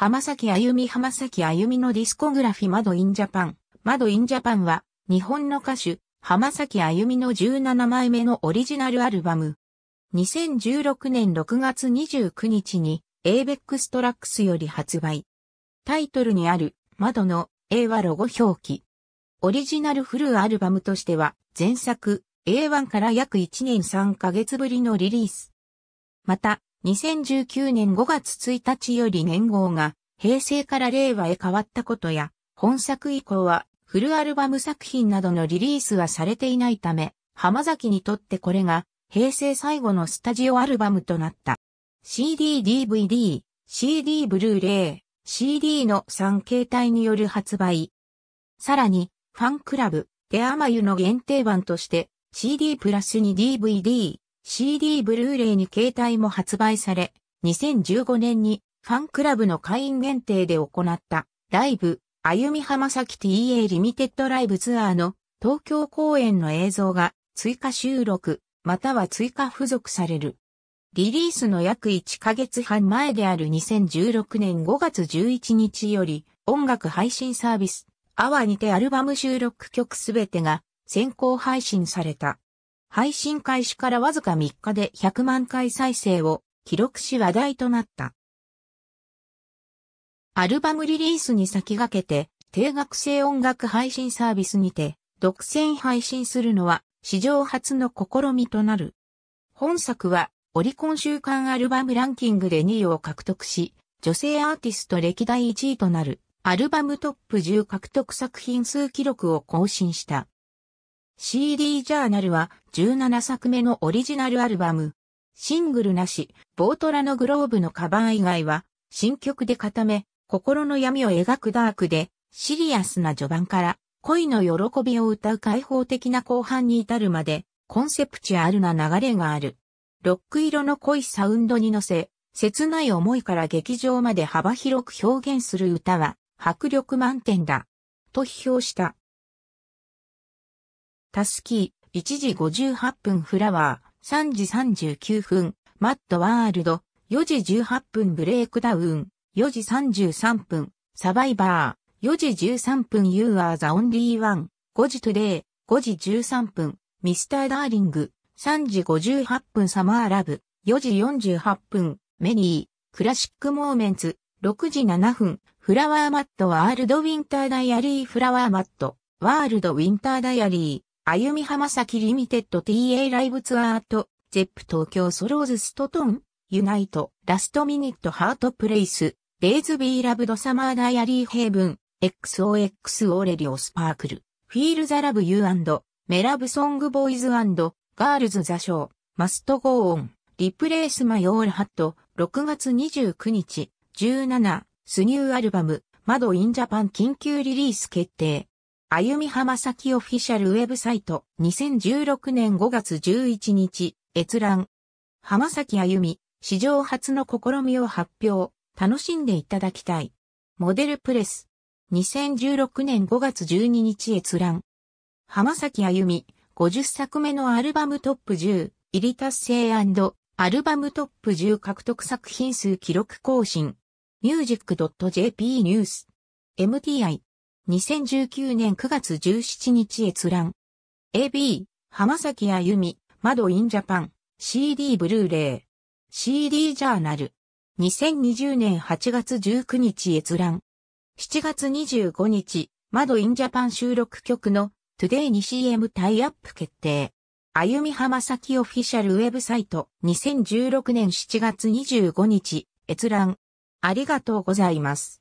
浜崎あゆみ浜崎あゆみのディスコグラフィマドインジャパン。マドインジャパンは、日本の歌手、浜崎あゆみの17枚目のオリジナルアルバム。2016年6月29日に、ABEX トラックスより発売。タイトルにある、窓の A はロゴ表記。オリジナルフルアルバムとしては、前作 A1 から約1年3ヶ月ぶりのリリース。また、2019年5月1日より年号が平成から令和へ変わったことや、本作以降はフルアルバム作品などのリリースはされていないため、浜崎にとってこれが平成最後のスタジオアルバムとなった。CD、DVD、CD、ブルーレイ、CD の3形態による発売。さらに、ファンクラブ、でアマユの限定版として、CD プラスに DVD、CD ブルーレイに携帯も発売され、2015年にファンクラブの会員限定で行ったライブ、あゆみ浜崎 TA リミテッドライブツアーの東京公演の映像が追加収録、または追加付属される。リリースの約1ヶ月半前である2016年5月11日より音楽配信サービス、アワにてアルバム収録曲すべてが先行配信された。配信開始からわずか3日で100万回再生を記録し話題となった。アルバムリリースに先駆けて、定額制音楽配信サービスにて、独占配信するのは史上初の試みとなる。本作はオリコン週間アルバムランキングで2位を獲得し、女性アーティスト歴代1位となるアルバムトップ10獲得作品数記録を更新した。CD ジャーナルは17作目のオリジナルアルバム。シングルなし、ボートラのグローブのカバー以外は、新曲で固め、心の闇を描くダークで、シリアスな序盤から、恋の喜びを歌う開放的な後半に至るまで、コンセプチュアルな流れがある。ロック色の濃いサウンドに乗せ、切ない思いから劇場まで幅広く表現する歌は、迫力満点だ。と批評した。タスキー、1時58分フラワー、3時39分、マットワールド、4時18分ブレイクダウン、4時33分、サバイバー、4時13分ユーアーザオンリーワン、5時トゥデイ、5時13分、ミスターダーリング、3時58分サマーラブ、4時48分、メリー、クラシックモーメンツ、6時7分、フラワーマットワールドウィンターダイアリーフラワーマット、ワールドウィンターダイアリー、あゆみ浜崎リミテッド TA ライブツアーと、ゼップ東京ソローズストトン、ユナイト、ラストミニットハートプレイス、デイズビーラブドサマーダイアリーヘイブン、XOX オーレリオスパークル、フィールザラブユーメラブソングボーイズガールズザショー、マストゴーオン、リプレイスマヨールハット、6月29日、17、スニューアルバム、マドインジャパン緊急リリース決定。あゆみ浜崎オフィシャルウェブサイト2016年5月11日閲覧浜崎あゆみ史上初の試みを発表楽しんでいただきたいモデルプレス2016年5月12日閲覧浜崎あゆみ50作目のアルバムトップ10入り達成アルバムトップ10獲得作品数記録更新 music.jp ニュース MTI 2019年9月17日閲覧。AB、浜崎あゆみ、窓インジャパン、CD ブルーレイ。CD ジャーナル。2020年8月19日閲覧。7月25日、窓インジャパン収録曲の Today に CM タイアップ決定。あゆみ浜崎オフィシャルウェブサイト2016年7月25日閲覧。ありがとうございます。